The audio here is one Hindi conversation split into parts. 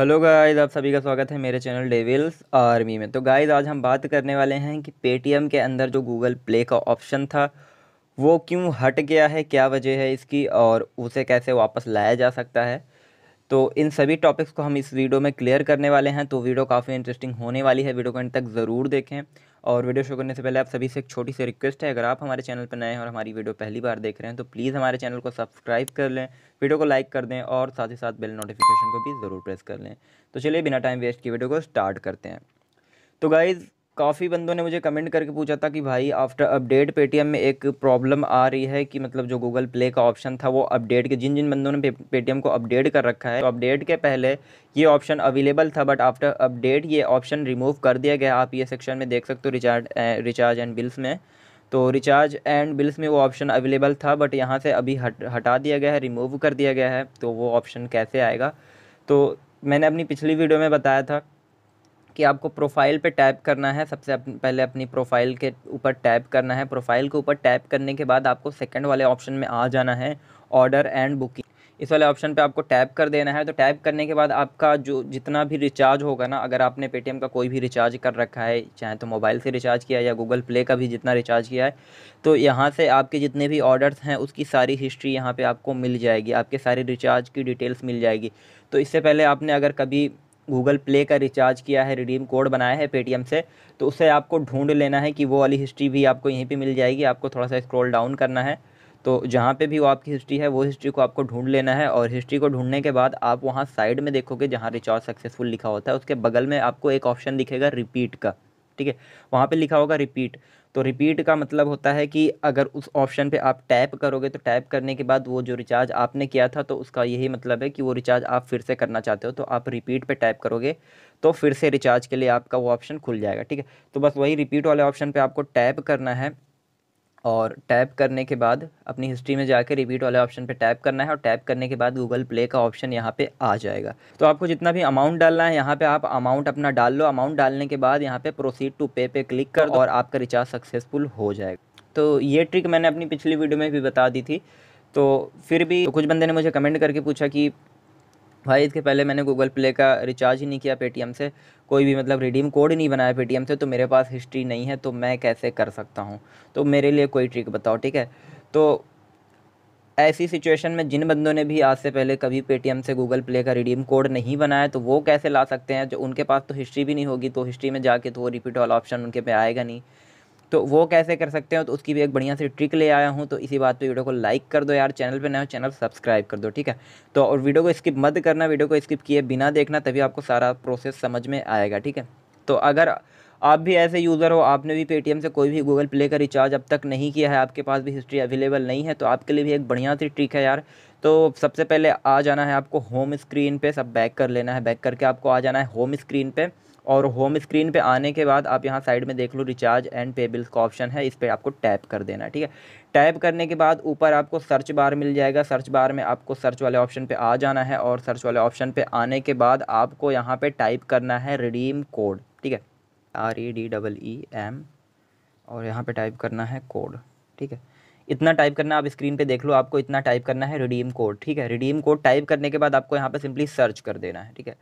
हेलो गाइस आप सभी का स्वागत है मेरे चैनल डेविल्स आर्मी में तो गाइस आज हम बात करने वाले हैं कि पेटीएम के अंदर जो गूगल प्ले का ऑप्शन था वो क्यों हट गया है क्या वजह है इसकी और उसे कैसे वापस लाया जा सकता है तो इन सभी टॉपिक्स को हम इस वीडियो में क्लियर करने वाले हैं तो वीडियो काफ़ी इंटरेस्टिंग होने वाली है वीडियो को इन तक ज़रूर देखें और वीडियो शुरू करने से पहले आप सभी से एक छोटी सी रिक्वेस्ट है अगर आप हमारे चैनल पर नए हैं और हमारी वीडियो पहली बार देख रहे हैं तो प्लीज़ हमारे चैनल को सब्सक्राइब कर लें वीडियो को लाइक कर दें और साथ ही साथ बिल नोटिफिकेशन को भी ज़रूर प्रेस कर लें तो चलिए बिना टाइम वेस्ट की वीडियो को स्टार्ट करते हैं तो गाइज़ काफ़ी बंदों ने मुझे कमेंट करके पूछा था कि भाई आफ्टर अपडेट पेटीएम में एक प्रॉब्लम आ रही है कि मतलब जो गूगल प्ले का ऑप्शन था वो अपडेट के जिन जिन बंदों ने पेटीएम को अपडेट कर रखा है तो अपडेट के पहले ये ऑप्शन अवेलेबल था बट आफ्टर अपडेट ये ऑप्शन रिमूव कर दिया गया आप ये सेक्शन में देख सकते हो रिचार्ज रिचार्ज एंड बिल्स में तो रिचार्ज एंड बिल्स में वो ऑप्शन अवेलेबल था बट यहाँ से अभी हट हटा दिया गया है रिमूव कर दिया गया है तो वो ऑप्शन कैसे आएगा तो मैंने अपनी पिछली वीडियो में बताया था कि आपको प्रोफाइल पे टैप करना है सबसे पहले अपनी प्रोफाइल के ऊपर टैप करना है प्रोफाइल के ऊपर टैप करने के बाद आपको सेकंड वाले ऑप्शन में आ जाना है ऑर्डर एंड बुकिंग इस वाले ऑप्शन पे आपको टैप कर देना है तो टैप करने के बाद आपका जो जितना भी रिचार्ज होगा ना अगर आपने पेटीएम का कोई भी रिचार्ज कर रखा है चाहे तो मोबाइल से रिचार्ज किया है या गूगल प्ले का भी जितना रिचार्ज किया है तो यहाँ से आपके जितने भी ऑर्डर्स हैं उसकी सारी हिस्ट्री यहाँ पर आपको मिल जाएगी आपके सारे रिचार्ज की डिटेल्स मिल जाएगी तो इससे पहले आपने अगर कभी गूगल प्ले का रिचार्ज किया है रिडीम कोड बनाया है पेटीएम से तो उसे आपको ढूंढ लेना है कि वो वाली हिस्ट्री भी आपको यहीं पे मिल जाएगी आपको थोड़ा सा स्क्रॉल डाउन करना है तो जहाँ पे भी वो आपकी हिस्ट्री है वो हिस्ट्री को आपको ढूंढ लेना है और हिस्ट्री को ढूंढने के बाद आप वहाँ साइड में देखोगे जहाँ रिचार्ज सक्सेसफुल लिखा होता है उसके बगल में आपको एक ऑप्शन दिखेगा रिपीट का ठीक है वहाँ पे लिखा होगा रिपीट तो रिपीट का मतलब होता है कि अगर उस ऑप्शन पे आप टैप करोगे तो टैप करने के बाद वो जो रिचार्ज आपने किया था तो उसका यही मतलब है कि वो रिचार्ज आप फिर से करना चाहते हो तो आप रिपीट पे टैप करोगे तो फिर से रिचार्ज के लिए आपका वो ऑप्शन खुल जाएगा ठीक है तो बस वही रिपीट वाले ऑप्शन पर आपको टैप करना है और टैप करने के बाद अपनी हिस्ट्री में जाकर रिपीट वाले ऑप्शन पे टैप करना है और टैप करने के बाद गूगल प्ले का ऑप्शन यहाँ पे आ जाएगा तो आपको जितना भी अमाउंट डालना है यहाँ पे आप अमाउंट अपना डाल लो अमाउंट डालने के बाद यहाँ पे प्रोसीड टू पे पे क्लिक कर और आपका रिचार्ज सक्सेसफुल हो जाएगा तो ये ट्रिक मैंने अपनी पिछली वीडियो में भी बता दी थी तो फिर भी तो कुछ बंदे ने मुझे कमेंट करके पूछा कि भाई इसके पहले मैंने गूगल प्ले का रिचार्ज ही नहीं किया पेटीएम से कोई भी मतलब रिडीम कोड ही नहीं बनाया पेटीएम से तो मेरे पास हिस्ट्री नहीं है तो मैं कैसे कर सकता हूँ तो मेरे लिए कोई ट्रिक बताओ ठीक है तो ऐसी सिचुएशन में जिन बंदों ने भी आज से पहले कभी पेटीएम से गूगल प्ले का रिडीम कोड नहीं बनाया तो वो कैसे ला सकते हैं जो उनके पास तो हिस्ट्री भी नहीं होगी तो हिस्ट्री में जाके तो वो रिपीट वाला ऑप्शन उनके पे आएगा नहीं तो वो कैसे कर सकते हो तो उसकी भी एक बढ़िया सी ट्रिक ले आया हूँ तो इसी बात पे वीडियो को लाइक कर दो यार चैनल पे नए हो चैनल सब्सक्राइब कर दो ठीक है तो और वीडियो को स्किप मत करना वीडियो को स्किप किए बिना देखना तभी आपको सारा प्रोसेस समझ में आएगा ठीक है तो अगर आप भी ऐसे यूज़र हो आपने भी पेटीएम से कोई भी गूगल प्ले का रिचार्ज अब तक नहीं किया है आपके पास भी हिस्ट्री अवेलेबल नहीं है तो आपके लिए भी एक बढ़िया सी ट्रिक है यार तो सबसे पहले आ जाना है आपको होम स्क्रीन पे सब बैक कर लेना है बैक करके आपको आ जाना है होम स्क्रीन पर और होम स्क्रीन पे आने के बाद आप यहाँ साइड में देख लो रिचार्ज एंड पे बिल्स का ऑप्शन है इस पर आपको टैप कर देना है ठीक है टैप करने के बाद ऊपर आपको सर्च बार मिल जाएगा सर्च बार में आपको सर्च वाले ऑप्शन पे आ जाना है और सर्च वाले ऑप्शन पे आने के बाद आपको यहाँ पे टाइप करना है रिडीम कोड ठीक है R E D double E M और यहाँ पे टाइप करना है कोड ठीक है इतना टाइप करना आप स्क्रीन पे देख लो आपको इतना टाइप करना है रिडीम कोड ठीक है रिडीम कोड टाइप करने के बाद आपको यहाँ पे सिंपली सर्च कर देना है ठीक है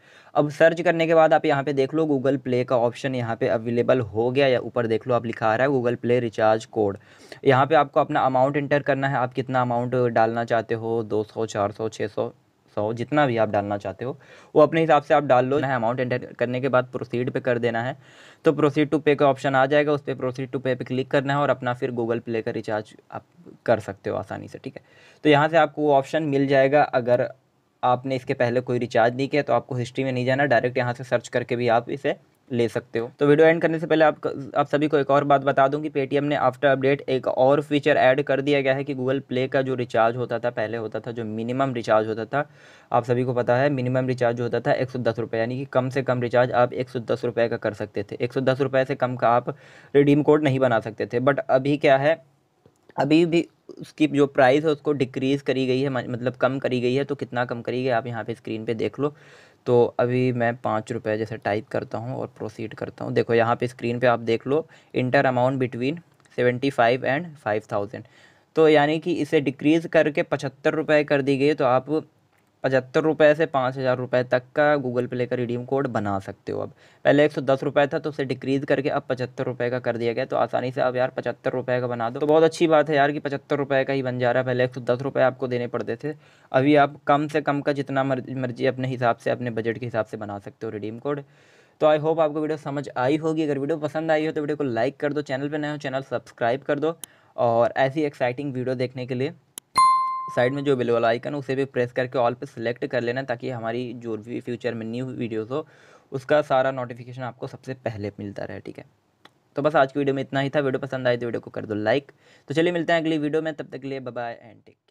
अब सर्च करने के बाद आप यहाँ पे देख लो गूगल प्ले का ऑप्शन यहाँ पे अवेलेबल हो गया या ऊपर देख लो आप लिखा आ रहा है गूगल प्ले रिचार्ज कोड यहाँ पर आपको अपना अमाउंट इंटर करना है आप कितना अमाउंट डालना चाहते हो दो सौ चार सौ छः सौ सौ जितना भी आप डालना चाहते हो वो अपने हिसाब से आप डाल लो है अमाउंट एंटर करने के बाद प्रोसीड पे कर देना है तो प्रोसीड टू पे का ऑप्शन आ जाएगा उस पर प्रोसीड टू पे पे क्लिक करना है और अपना फिर गूगल प्ले का रिचार्ज आप कर सकते हो आसानी से ठीक है तो यहाँ से आपको वो ऑप्शन मिल जाएगा अगर आपने इसके पहले कोई रिचार्ज नहीं किया तो आपको हिस्ट्री में नहीं जाना डायरेक्ट यहाँ से सर्च करके भी आप इसे ले सकते हो तो वीडियो एंड करने से पहले आप आप सभी को एक और बात बता दूं कि पेटीएम ने आफ्टर अपडेट एक और फीचर ऐड कर दिया गया है कि गूगल प्ले का जो रिचार्ज होता था पहले होता था जो मिनिमम रिचार्ज होता था आप सभी को पता है मिनिमम रिचार्ज होता था एक सौ यानी कि कम से कम रिचार्ज आप एक सौ का कर सकते थे एक सौ से कम का आप रिडीम कोड नहीं बना सकते थे बट अभी क्या है अभी भी उसकी जो प्राइस है उसको डिक्रीज़ करी गई है मतलब कम करी गई है तो कितना कम करी गई आप यहाँ पे स्क्रीन पे देख लो तो अभी मैं पाँच रुपये जैसे टाइप करता हूँ और प्रोसीड करता हूँ देखो यहाँ पे स्क्रीन पे आप देख लो enter amount between seventy five and five thousand तो यानी कि इसे डिक्रीज़ करके पचहत्तर रुपये कर दी गई तो आप पचहत्तर रुपये से पाँच हज़ार रुपये तक का गूगल प्ले का रिडीम कोड बना सकते हो अब पहले एक सौ दस रुपये था तो उसे डिक्रीज़ करके अब पचहत्तर रुपये का कर दिया गया तो आसानी से अब यार पचहत्तर रुपये का बना दो तो बहुत अच्छी बात है यार कि पचहत्तर रुपये का ही बन जा रहा है पहले एक सौ दस रुपये आपको देने पड़ते थे अभी आप कम से कम का जितना मर्जी अपने हिसाब से अपने बजट के हिसाब से बना सकते हो रिडीम कोड तो आई होप आपको वीडियो समझ आई होगी अगर वीडियो पसंद आई हो तो वीडियो को लाइक कर दो चैनल पर नए हो चैनल सब्सक्राइब कर दो और ऐसी एक्साइटिंग वीडियो देखने के लिए साइड में जो बिल वाला आइकन उसे भी प्रेस करके ऑल पे सिलेक्ट कर लेना ताकि हमारी जो भी फ्यूचर में न्यू वीडियोस हो उसका सारा नोटिफिकेशन आपको सबसे पहले मिलता रहे ठीक है तो बस आज की वीडियो में इतना ही था वीडियो पसंद आए तो वीडियो को कर दो लाइक तो चलिए मिलते हैं अगली वीडियो में तब तक के लिए बाय एंड टेक